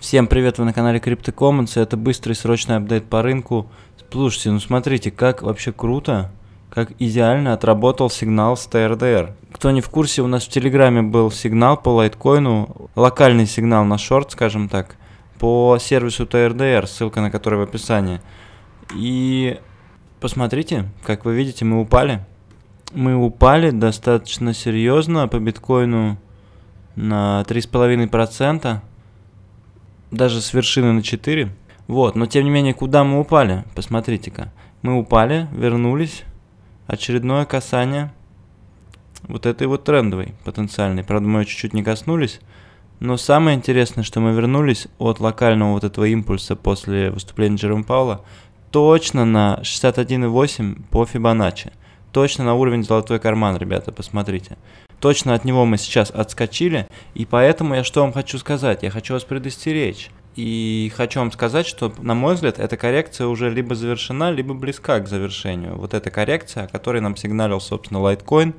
Всем привет, вы на канале Crypto Commons, это быстрый срочный апдейт по рынку. Слушайте, ну смотрите, как вообще круто, как идеально отработал сигнал с ТРДР. Кто не в курсе, у нас в Телеграме был сигнал по лайткоину, локальный сигнал на шорт, скажем так, по сервису ТРДР, ссылка на который в описании. И посмотрите, как вы видите, мы упали. Мы упали достаточно серьезно по биткоину на 3,5% даже с вершины на 4. Вот, но тем не менее, куда мы упали? Посмотрите-ка. Мы упали, вернулись. Очередное касание вот этой вот трендовой потенциальной. Правда, мы ее чуть-чуть не коснулись. Но самое интересное, что мы вернулись от локального вот этого импульса после выступления Джером Паула точно на 61,8 по Фибоначчи. Точно на уровень золотой карман, ребята, посмотрите. Точно от него мы сейчас отскочили, и поэтому я что вам хочу сказать? Я хочу вас предостеречь. И хочу вам сказать, что, на мой взгляд, эта коррекция уже либо завершена, либо близка к завершению. Вот эта коррекция, о которой нам сигналил, собственно, Litecoin,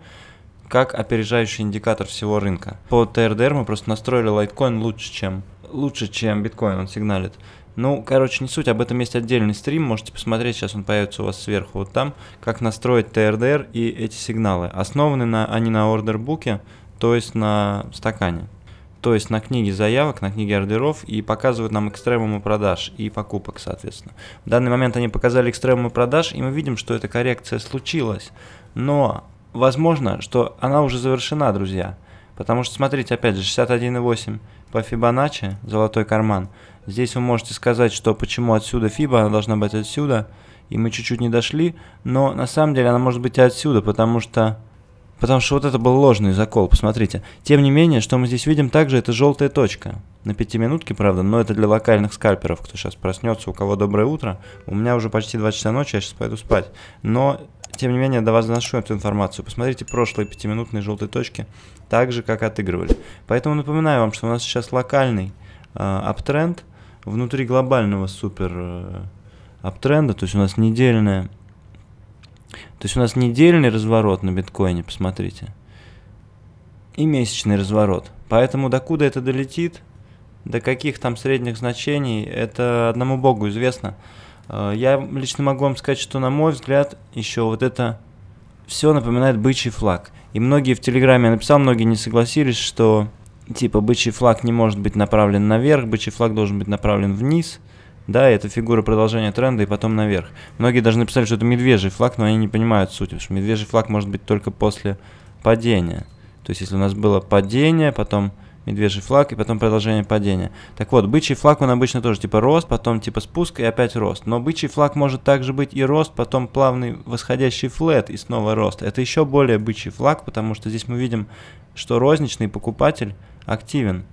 как опережающий индикатор всего рынка. По ТРДР мы просто настроили Litecoin лучше, чем лучше, чем биткоин он сигналит. Ну, короче, не суть, об этом есть отдельный стрим, можете посмотреть, сейчас он появится у вас сверху вот там, как настроить TRDR и эти сигналы. Основаны на, они на ордербуке, то есть на стакане. То есть на книге заявок, на книге ордеров и показывают нам экстремумы продаж и покупок, соответственно. В данный момент они показали экстремумы продаж, и мы видим, что эта коррекция случилась. Но возможно, что она уже завершена, друзья. Потому что, смотрите, опять же, 61,8 по Фибоначчи, золотой карман. Здесь вы можете сказать, что почему отсюда Фиба, она должна быть отсюда, и мы чуть-чуть не дошли, но на самом деле она может быть и отсюда, потому что... Потому что вот это был ложный закол, посмотрите. Тем не менее, что мы здесь видим также, это желтая точка. На минутке, правда, но это для локальных скальперов, кто сейчас проснется, у кого доброе утро. У меня уже почти 2 часа ночи, я сейчас пойду спать. Но тем не менее, до вас доношу эту информацию. Посмотрите прошлые пятиминутные желтые точки, так же, как отыгрывали. Поэтому напоминаю вам, что у нас сейчас локальный э, аптренд э, внутри глобального супер э, аптренда, э, то есть у нас недельная, то есть у нас недельный разворот на биткоине, посмотрите, и месячный разворот. Поэтому докуда это долетит, до каких там средних значений, это одному богу известно. Э, я лично могу вам сказать, что, на мой взгляд, еще вот это все напоминает бычий флаг. И многие в Телеграме я написал, многие не согласились, что типа бычий флаг не может быть направлен наверх, бычий флаг должен быть направлен вниз. Да, это фигура продолжения тренда и потом наверх. Многие даже написали, что это медвежий флаг, но они не понимают суть. потому что медвежий флаг может быть только после падения. То есть, если у нас было падение, потом медвежий флаг и потом продолжение падения. Так вот, бычий флаг он обычно тоже типа рост, потом типа спуск и опять рост. Но бычий флаг может также быть и рост, потом плавный восходящий флет и снова рост. Это еще более бычий флаг, потому что здесь мы видим, что розничный покупатель активен.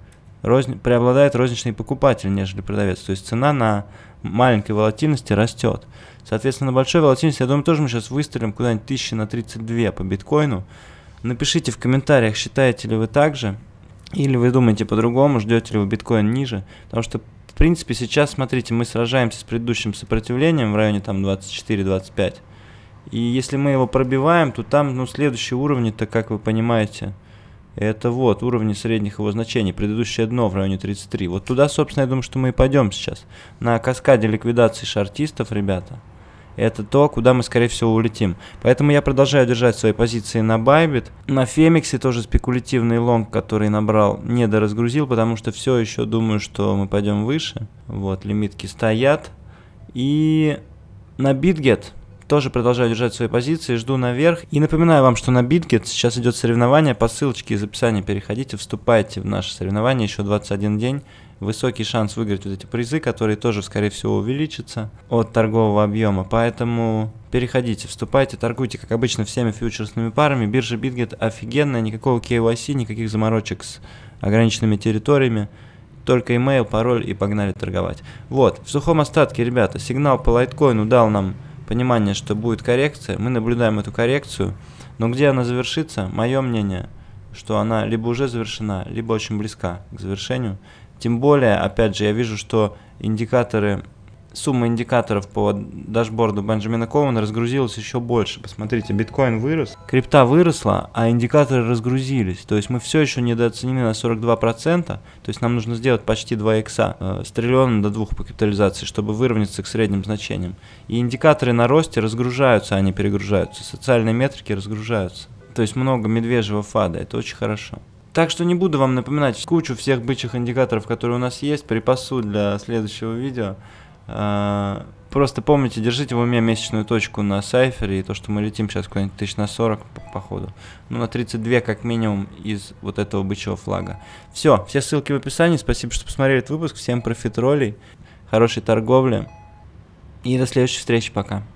Розни... Преобладает розничный покупатель, нежели продавец. То есть цена на маленькой волатильности растет. Соответственно, на большой волатильности, я думаю, тоже мы сейчас выстрелим куда-нибудь 1000 на 32 по биткоину. Напишите в комментариях, считаете ли вы так же. Или вы думаете по-другому, ждете ли вы биткоин ниже? Потому что, в принципе, сейчас, смотрите, мы сражаемся с предыдущим сопротивлением в районе там 24-25. И если мы его пробиваем, то там, ну, следующие уровни-то, как вы понимаете, это вот уровни средних его значений, предыдущее дно в районе 33. Вот туда, собственно, я думаю, что мы и пойдем сейчас. На каскаде ликвидации шартистов, ребята это то, куда мы, скорее всего, улетим. Поэтому я продолжаю держать свои позиции на Bybit. На Фемиксе тоже спекулятивный лонг, который набрал, не доразгрузил, потому что все еще думаю, что мы пойдем выше. Вот, лимитки стоят. И на BitGet тоже продолжаю держать свои позиции, жду наверх. И напоминаю вам, что на Bitget сейчас идет соревнование, по ссылочке из описания переходите, вступайте в наше соревнование, еще 21 день. Высокий шанс выиграть вот эти призы, которые тоже, скорее всего, увеличатся от торгового объема. Поэтому переходите, вступайте, торгуйте, как обычно, всеми фьючерсными парами. Биржа Bitget офигенная, никакого KYC, никаких заморочек с ограниченными территориями только имейл, пароль и погнали торговать. Вот, в сухом остатке, ребята, сигнал по лайткоину дал нам понимание, что будет коррекция, мы наблюдаем эту коррекцию, но где она завершится, мое мнение, что она либо уже завершена, либо очень близка к завершению. Тем более, опять же, я вижу, что индикаторы сумма индикаторов по дашборду Бенджамина Коуэна разгрузилась еще больше. Посмотрите, биткоин вырос, крипта выросла, а индикаторы разгрузились. То есть мы все еще недооценены на 42%, то есть нам нужно сделать почти 2 икса э, с триллиона до двух по капитализации, чтобы выровняться к средним значениям. И индикаторы на росте разгружаются, а не перегружаются. Социальные метрики разгружаются. То есть много медвежьего фада, это очень хорошо. Так что не буду вам напоминать кучу всех бычьих индикаторов, которые у нас есть, припасу для следующего видео. Э, просто помните, держите в уме месячную точку на сайфере и то, что мы летим сейчас куда-нибудь тысяч на 40 походу, Ну, на 32 как минимум из вот этого бычьего флага. Все, все ссылки в описании. Спасибо, что посмотрели этот выпуск. Всем профитролей, хорошей торговли. И до следующей встречи. Пока.